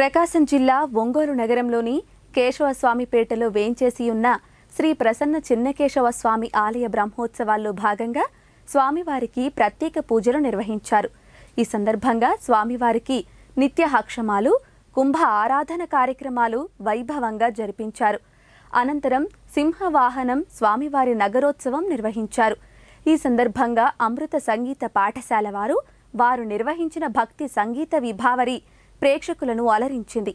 ప్రకాశం జిల్లా ఒంగోలు నగరంలోని కేశవస్వామిపేటలో వేంచేసి ఉన్న శ్రీ ప్రసన్న చిన్నకేశవ స్వామి ఆలయ బ్రహ్మోత్సవాల్లో భాగంగా స్వామివారికి ప్రత్యేక పూజలు నిర్వహించారు ఈ సందర్భంగా స్వామివారికి నిత్య హక్షమాలు కుంభ ఆరాధన కార్యక్రమాలు వైభవంగా జరిపించారు అనంతరం సింహవాహనం స్వామివారి నగరోత్సవం నిర్వహించారు ఈ సందర్భంగా అమృత సంగీత పాఠశాల వారు వారు నిర్వహించిన భక్తి సంగీత విభావరి ప్రేక్షకులను అలరించింది